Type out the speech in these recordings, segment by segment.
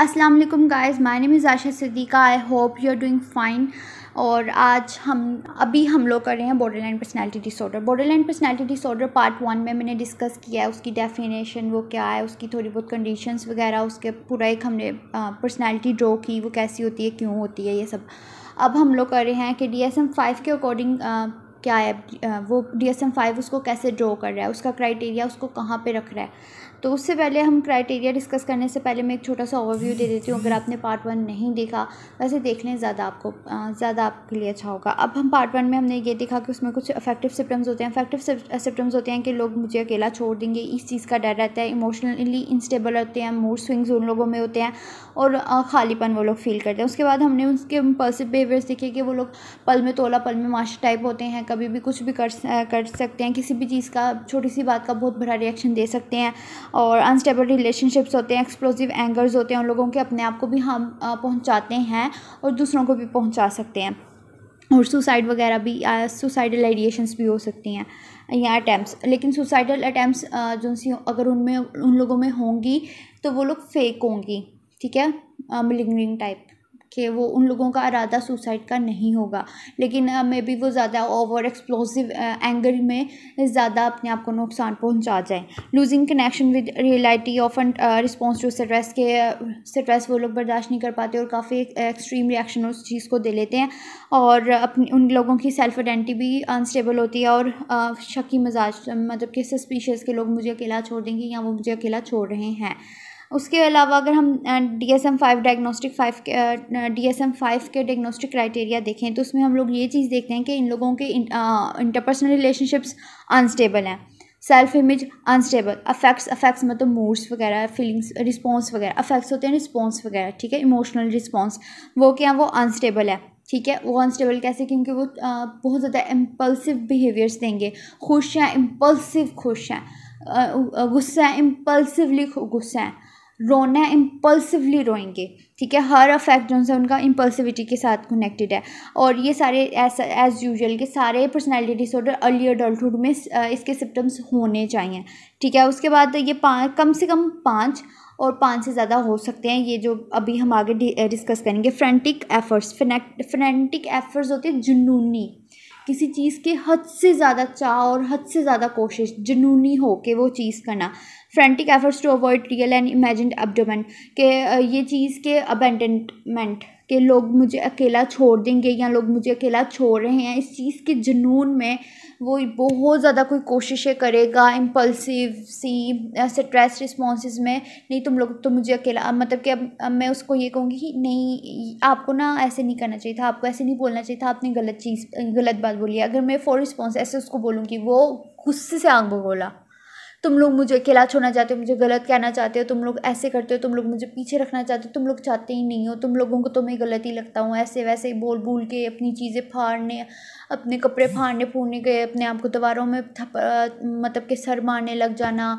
अस्सलाम वालेकुम guys my name is Asha Siddiqa I hope you are doing fine और आज हम अभी हम लोग कर रहे हैं borderline personality disorder borderline personality disorder part one में मैंने डिस्कस किया है उसकी डेफिनेशन वो क्या है उसकी थोड़ी बहुत कंडीशंस वगैरह उसके पूरा एक हमने पर्सनैलिटी ड्रॉ की वो कैसी होती है क्यों होती है ये सब अब हम लोग कर रहे हैं कि डी एस एम फाइव के अकॉर्डिंग क्या है वो डी एस एम फाइव उसको कैसे ड्रॉ कर रहा है उसका क्राइटेरिया उसको कहाँ पे रख रहा है तो उससे पहले हम क्राइटेरिया डिस्कस करने से पहले मैं एक छोटा सा ओवरव्यू दे देती हूँ अगर आपने पार्ट वन नहीं देखा वैसे देख लें ज़्यादा आपको ज़्यादा आपके लिए अच्छा होगा अब हम पार्ट वन में हमने ये देखा कि उसमें कुछ अफेक्टिव सिम्टम्स होते हैं अफेक्टिव सिम्टम्स होते हैं कि लोग मुझे अकेला छोड़ देंगे इस चीज़ का डर रहता है इमोशनली इंस्टेबल होते हैं मूड स्विंग्स उन लोगों में होते हैं और खालीपन वो लोग फील करते हैं उसके बाद हमने उसके पर्सिव बिहेवियर्स देखे कि वो लोग पल में तोला पल में माश टाइप होते हैं कभी भी कुछ भी कर कर सकते हैं किसी भी चीज़ का छोटी सी बात का बहुत बड़ा रिएक्शन दे सकते हैं और अनस्टेबल रिलेशनशिप्स होते हैं एक्सप्लोसिव एंगर्स होते हैं उन लोगों के अपने आप को भी हम पहुँचाते हैं और दूसरों को भी पहुँचा सकते हैं और सुसाइड वगैरह भी सुसाइडल आइडिएशंस भी हो सकती हैं या अटैम्प्ट लेकिन सुसाइडल अटैम्प्ट जो सी अगर उनमें उन लोगों में होंगी तो वो लोग फेक होंगी ठीक है मिलिंग टाइप कि वो उन लोगों का इरादा सुसाइड का नहीं होगा लेकिन मे बी वो ज़्यादा ओवर एक्सप्लोसिव एंगल में ज़्यादा अपने आप को नुकसान पहुंचा जाए losing connection with reality off and response to stress के स्ट्रेस वो लोग बर्दाश्त नहीं कर पाते और काफ़ी एक्सट्रीम रिएक्शन उस चीज़ को दे लेते हैं और अपनी उन लोगों की सेल्फ आइडेंटिटी भी अनस्टेबल होती है और शकी मजाज मतलब कि सस्पिशियस के लोग मुझे अकेला छोड़ देंगे या वो मुझे अकेला छोड़ रहे हैं उसके अलावा अगर हम D S M five diagnostic five D S M five के डायग्नोस्टिक क्राइटेरिया देखें तो उसमें हम लोग ये चीज़ देखते हैं कि इन लोगों के इंटरपर्सनल रिलेशनशिप्स अनस्टेबल हैं self image unstable affects affects मतलब मूड्स वगैरह फीलिंग्स रिस्पॉन्स वगैरह अफेक्ट्स होते हैं रिस्पॉन्स वगैरह ठीक है इमोशनल रिस्पॉन्स वो क्या वो अनस्टेबल है ठीक है वो अनस्टेबल कैसे क्योंकि वो आ, बहुत ज़्यादा इम्पल्सिव बिहेवियर्स देंगे खुश हैं इम्पल्सिव खुश हैं गुस्सा है इम्पल्सिवली गुस्सा है रोना इम्पल्सिवली रोएंगे ठीक है हर अफेक्ट जो है उनका इम्पल्सिविटी के साथ कनेक्टेड है और ये सारे ऐसा एज यूजल के सारे पर्सनैलिटी डिसऑर्डर अर्ली अडल्टुड में इसके सिम्टम्स होने चाहिए ठीक है उसके बाद ये पाँच कम से कम पाँच और पाँच से ज़्यादा हो सकते हैं ये जो अभी हम आगे डिस्कस करेंगे फ्रेंटिक एफर्ट्स फ्रेंटिक एफर्ट्स होते हैं जुनूनी किसी चीज़ के हद से ज़्यादा चाह और हद से ज़्यादा कोशिश जुनूनी हो के वो चीज़ करना frantic efforts to avoid real and imagine abandonment के ये चीज़ के अबेंडेंटमेंट के लोग मुझे अकेला छोड़ देंगे या लोग मुझे अकेला छोड़ रहे हैं इस चीज़ के जुनून में वो बहुत ज़्यादा कोई कोशिशें करेगा इम्पल्सिव सी स्ट्रेस रिस्पॉन्स में नहीं तुम लोग तो मुझे अकेला मतलब कि अब, अब मैं उसको ये कहूँगी कि नहीं आपको ना ऐसे नहीं करना चाहिए था आपको ऐसे नहीं बोलना चाहिए था आपने गलत चीज़ गलत बात बोली अगर मैं फॉर रिस्पॉन्स ऐसे उसको बोलूँगी वो गुस्से से आग बोला तुम लोग मुझे अकेला छोड़ना चाहते हो मुझे गलत कहना चाहते हो तुम लोग ऐसे करते हो तुम लोग मुझे पीछे रखना चाहते हो तुम लोग चाहते ही नहीं हो तुम लोगों को तो मैं गलत ही लगता हूँ ऐसे वैसे बोल बोल के अपनी चीज़ें फाड़ने अपने कपड़े फाड़ने फूड़ने गए अपने आप को दीवारों में मतलब के सर मारने लग जाना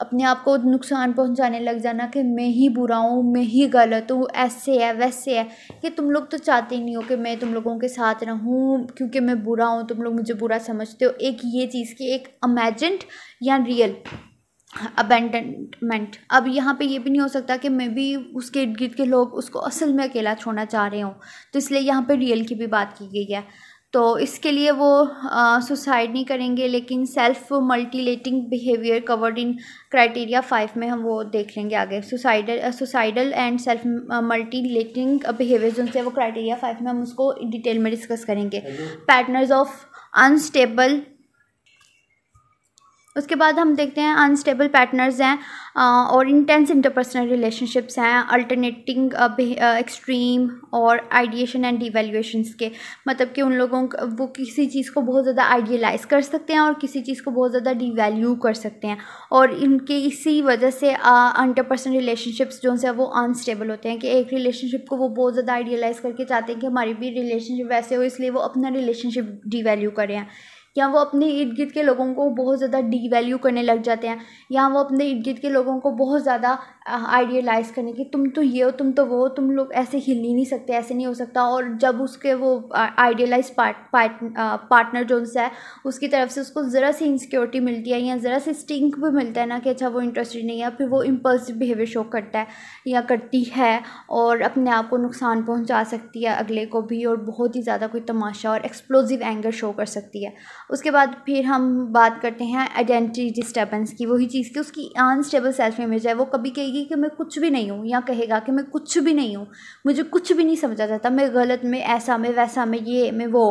अपने आप को नुकसान पहुंचाने लग जाना कि मैं ही बुरा हूँ मैं ही गलत हूँ ऐसे है वैसे है कि तुम लोग तो चाहते ही नहीं हो कि मैं तुम लोगों के साथ रहूँ क्योंकि मैं बुरा हूँ तुम लोग मुझे बुरा समझते हो एक ये चीज़ की एक अमेजेंट या रियल अबेंडमेंट अब यहाँ पे ये भी नहीं हो सकता कि मैं भी उसके इर्द गिर्द के लोग उसको असल में अकेला छोड़ना चाह रहे हों तो इसलिए यहाँ पे रियल की भी बात की गई है तो इसके लिए वो सुसाइड नहीं करेंगे लेकिन self mutilating behaviour covered in criteria five में हम वो देख लेंगे आगे suicidal suicidal and self mutilating behaviour जो है वो क्राइटेरिया फाइव में हम उसको डिटेल में डिस्कस करेंगे पार्टनर्स ऑफ अनस्टेबल उसके बाद हम देखते हैं अनस्टेबल पैटर्नर्स हैं और इंटेंस इंटरपर्सनल रिलेशनशिप्स हैं अल्टरनेटिंग एक्सट्रीम और आइडिएशन एंड डिवेल्यूएशंस के मतलब कि उन लोगों को वो किसी चीज़ को बहुत ज़्यादा आइडियलाइज कर सकते हैं और किसी चीज़ को बहुत ज़्यादा डिवेल्यू कर सकते हैं और इनके इसी वजह से इंटरपर्सनल रिलेशनशिप्स जो है वो अनस्टेबल होते हैं कि एक रिलेशनशिप को वो बहुत ज़्यादा आइडियलाइज करके चाहते हैं कि हमारी भी रिलेशनशिप वैसे हो इसलिए वो अपना रिलेशनशिप डिवेल्यू करें या वो अपने इर्द गिर्द के लोगों को बहुत ज़्यादा डीवैल्यू करने लग जाते हैं या वो अपने इर्द गिर्द के लोगों को बहुत ज़्यादा आइडियलाइज़ करने की तुम तो ये हो तुम तो वो तुम लोग ऐसे हिल ही नहीं सकते ऐसे नहीं हो सकता और जब उसके वो आइडियलाइज पार्ट पार्ट पार्टनर जो उनसे है उसकी तरफ से उसको ज़रा सी इंसिक्योरिटी मिलती है या ज़रा सी स्टिंक भी मिलता है ना कि अच्छा वो इंटरेस्टेड नहीं है फिर वो इम्पल्सिव बिहेवियर शो करता है या करती है और अपने आप को नुकसान पहुँचा सकती है अगले को भी और बहुत ही ज़्यादा कोई तमाशा और एक्सप्लोजिव एंगर शो कर सकती है उसके बाद फिर हम बात करते हैं आइडेंटिटी डिस्टर्बेंस की वही चीज़ की उसकी अनस्टेबल सेल्फ इमेज है वो कभी कहेगी कि मैं कुछ भी नहीं हूँ या कहेगा कि मैं कुछ भी नहीं हूँ मुझे कुछ भी नहीं समझा जाता मैं गलत में ऐसा मैं वैसा मैं ये मैं वो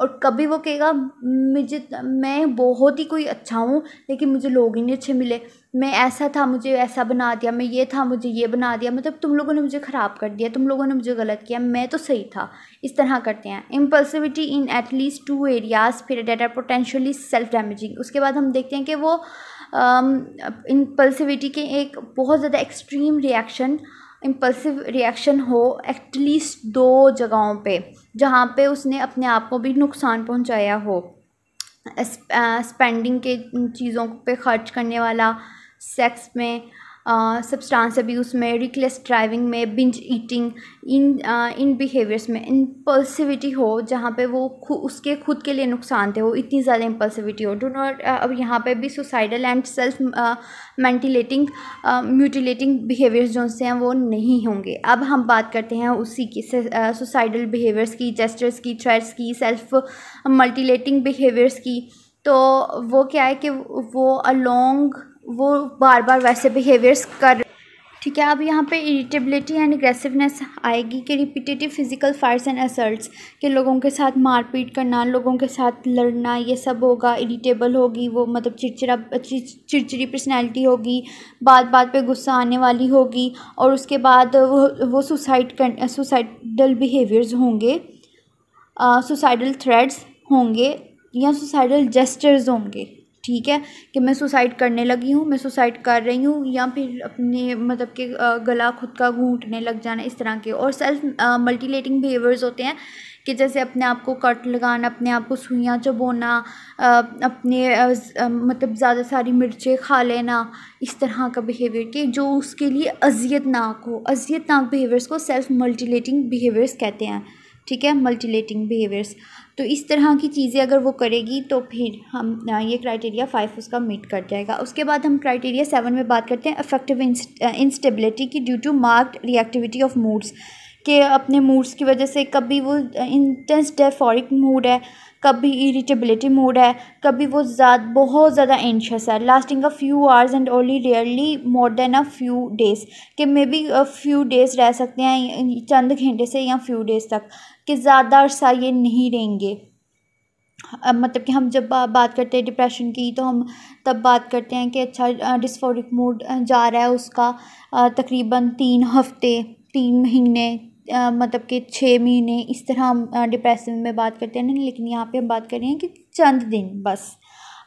और कभी वो कहेगा मुझे मैं बहुत ही कोई अच्छा हूँ लेकिन मुझे लोग ही नहीं अच्छे मिले मैं ऐसा था मुझे ऐसा बना दिया मैं ये था मुझे ये बना दिया मतलब तुम लोगों ने मुझे ख़राब कर दिया तुम लोगों ने मुझे गलत किया मैं तो सही था इस तरह करते हैं impulsivity in at least two areas फिर that are potentially self damaging उसके बाद हम देखते हैं कि वो इम्पल्सिविटी के एक बहुत ज़्यादा एक्सट्रीम रिएक्शन इम्पल्सिव रिएक्शन हो एटलीस्ट दो जगहों पे जहाँ पे उसने अपने आप को भी नुकसान पहुँचाया हो स्पेंडिंग uh, के चीज़ों पे खर्च करने वाला सेक्स में सब्सटेंस अब्यूज़ में रिकलेस ड्राइविंग में बिंज ईटिंग इन इन बिहेवियर्स में इम्पल्सिविटी हो जहाँ पे वो खु, उसके खुद के लिए थे वो इतनी ज़्यादा इम्पल्सिविटी हो डू नॉट अब यहाँ पे भी suicidal and self mutilating mutilating behaviours जो से हैं वो नहीं होंगे अब हम बात करते हैं उसी की सुसाइडल बिहेवियर्स की जेस्टर्स की थ्रेट्स की सेल्फ मल्टीलेटिंग बिहेवियर्स की तो वो क्या है कि वो अलोंग वो बार बार वैसे बिहेवियर्स कर ठीक है अब यहाँ पे इरिटेबिलिटी एंड एग्रेसिवनेस आएगी कि repetitive physical fights and assault के लोगों के साथ मारपीट करना लोगों के साथ लड़ना ये सब होगा इरिटेबल होगी वो मतलब चिड़चिड़ा चिड़चिड़ी पर्सनैलिटी होगी बात बात पे गुस्सा आने वाली होगी और उसके बाद वो वो सुसाइड कर सुसाइडल बिहेवियर्स होंगे सुसाइडल थ्रेड्स होंगे या सुसाइडल जेस्टर्स होंगे ठीक है कि मैं सुसाइड करने लगी हूँ मैं सुसाइड कर रही हूँ या फिर अपने मतलब के गला खुद का घूटने लग जाना इस तरह के और सेल्फ मल्टीलेटिंग बिहेवियर्स होते हैं कि जैसे अपने आप को कट लगाना अपने आप को सुइयाँ चबोना अपने मतलब ज़्यादा सारी मिर्चें खा लेना इस तरह का बिहेवियर कि जो उसके लिए अजियतनाक हो अजियतनाक बिहेवियर्स को सेल्फ मल्टीलेटिंग बिहेवियर्स कहते हैं ठीक है मल्टीलेटिंग बिहेवियर्स तो इस तरह की चीज़ें अगर वो करेगी तो फिर हम ये क्राइटेरिया फाइव उसका मीट कर जाएगा उसके बाद हम क्राइटेरिया सेवन में बात करते हैं अफेक्टिव इंस्टेबिलिटी की due to marked reactivity of moods के अपने मूड्स की वजह से कभी वो इंटेंस डेफोरिक मूड है कभी इरिटेबिलिटी मूड है कभी वो ज़्यादा बहुत ज़्यादा एनशियस है lasting a few hours and only rarely more than a few days के मे बी फ्यू डेज़ रह सकते हैं चंद घंटे से या फ्यू डेज़ तक कि ज़्यादा अरसा ये नहीं रहेंगे मतलब कि हम जब बात करते हैं डिप्रेशन की तो हम तब बात करते हैं कि अच्छा डिस्फोरिक मूड जा रहा है उसका तकरीबन तीन हफ्ते तीन महीने मतलब कि छः महीने इस तरह हम डिप्रेशन में बात करते हैं लेकिन यहाँ पे हम बात कर रहे हैं कि चंद दिन बस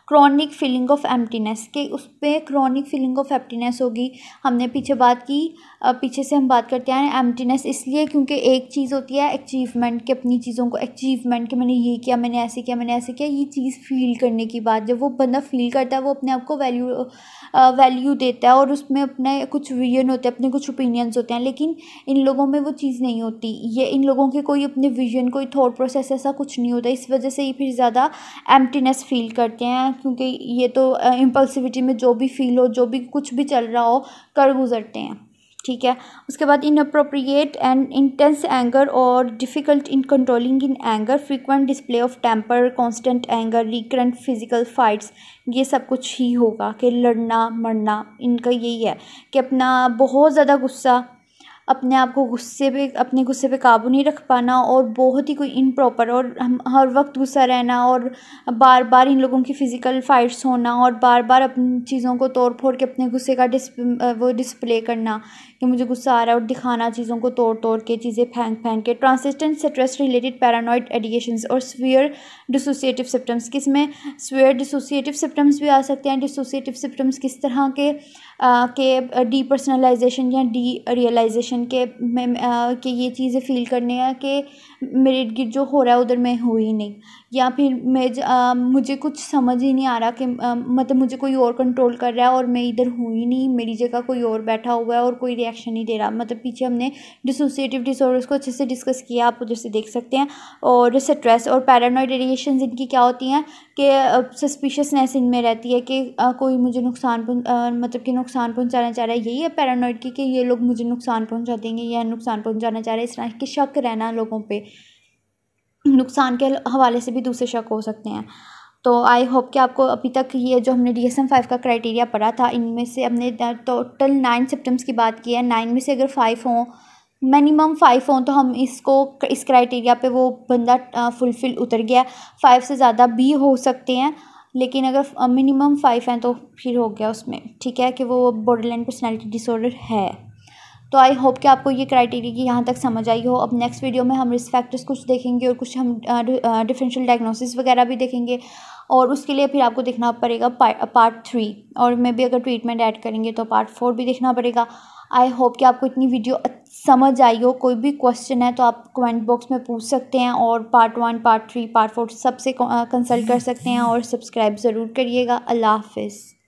क्रॉनिक फीलिंग ऑफ एम्प्टीनेस कि उस पर क्रॉनिक फीलिंग ऑफ एम्प्टीनेस होगी हमने पीछे बात की पीछे से हम बात करते हैं एम्प्टीनेस इसलिए क्योंकि एक चीज़ होती है अचीवमेंट कि अपनी चीज़ों को अचीवमेंट कि मैंने ये किया मैंने ऐसे किया मैंने ऐसे किया ये चीज़ फील करने की बात जब वो बंदा फील करता है वो अपने आप को वैल्यू वैल्यू देता है और उसमें अपने कुछ विजन होते हैं अपने कुछ ओपिनियंस होते हैं लेकिन इन लोगों में वो चीज़ नहीं होती ये इन लोगों के कोई अपने विजन कोई थॉट प्रोसेस ऐसा कुछ नहीं होता इस वजह से ये फिर ज़्यादा एम्प्टीनेस फील करते हैं क्योंकि ये तो इम्पल्सिविटी में जो भी फील हो जो भी कुछ भी चल रहा हो कर गुजरते हैं ठीक है उसके बाद inappropriate and intense anger और difficult in controlling in anger frequent display of temper constant anger recurrent physical fights ये सब कुछ ही होगा कि लड़ना मरना इनका यही है कि अपना बहुत ज़्यादा गुस्सा अपने आप को गुस्से पे अपने गुस्से पे काबू नहीं रख पाना और बहुत ही कोई इनप्रॉपर और हम हर वक्त गुस्सा रहना और बार बार इन लोगों की फ़िज़िकल फाइट्स होना और बार बार अपनी चीज़ों को तोड़ फोड़ के अपने गुस्से का डिस्प, वो डिस्प्ले करना कि मुझे गुस्सा आ रहा है और दिखाना चीज़ों को तोड़ तोड़ के चीज़ें फेंक फेंक के transient stress related paranoid ideations और स्वियर डिसोसिएटिव सिम्टम्स में स्वेयर डिसोसिएटिव सिम्टम्स भी आ सकते हैं डिसोसिएटिव सिम्टम्स किस तरह के आ, के डी पर्सनलाइजेशन या डी रियलाइजेशन के में, आ, के ये चीज़ें फील करने हैं कि मेरे इर्द गिर्द जो हो रहा है उधर मैं हुई ही नहीं या फिर मैं मुझे कुछ समझ ही नहीं आ रहा कि मतलब मुझे कोई और कंट्रोल कर रहा है और मैं इधर हूँ ही नहीं मेरी जगह कोई और बैठा हुआ है और कोई रिएक्शन नहीं दे रहा मतलब पीछे हमने डिसोसिएटिव डिसऑर्डर्स को अच्छे से डिस्कस किया आप उधर से देख सकते हैं और स्ट्रेस और पैरानॉइड रेडिएशन इनकी क्या होती हैं कि सस्पिशसनेस इनमें रहती है कि कोई मुझे नुकसान मतलब कि नुकसान पहुँचाना चाह रहा है यही है पैरानॉइड की कि ये लोग मुझे नुकसान पहुँचा देंगे या नुकसान पहुँचाना चाह रहे हैं इस तरह के शक रहना लोगों पर नुकसान के हवाले से भी दूसरे शक हो सकते हैं तो आई होप कि आपको अभी तक ये जो हमने डी एस एम फाइव का क्राइटेरिया पढ़ा था इनमें से हमने टोटल नाइन सिम्टम्स की बात की है नाइन में से अगर फाइव हों मिनिमम फाइव हों तो हम इसको इस क्राइटेरिया पे वो बंदा फुलफिल उतर गया फाइव से ज़्यादा भी हो सकते हैं लेकिन अगर मिनिमम फाइव हैं तो फिर हो गया उसमें ठीक है कि वो बॉर्डर लाइन पर्सनैलिटी डिसऑर्डर है तो आई होप कि आपको ये क्राइटेरिया की यहाँ तक समझ आई हो अब नेक्स्ट वीडियो में हम रिस्क फैक्टर्स कुछ देखेंगे और कुछ हम डिफरेंशियल डायग्नोसिस वगैरह भी देखेंगे और उसके लिए फिर आपको देखना पड़ेगा पार्ट थ्री और मे भी अगर ट्रीटमेंट ऐड करेंगे तो पार्ट फोर भी देखना पड़ेगा आई होप कि आपको इतनी वीडियो समझ आई हो कोई भी क्वेश्चन है तो आप कमेंट बॉक्स में पूछ सकते हैं और part one part three part four सबसे कंसल्ट कर सकते हैं और सब्सक्राइब ज़रूर करिएगा अल्लाह हाफिज़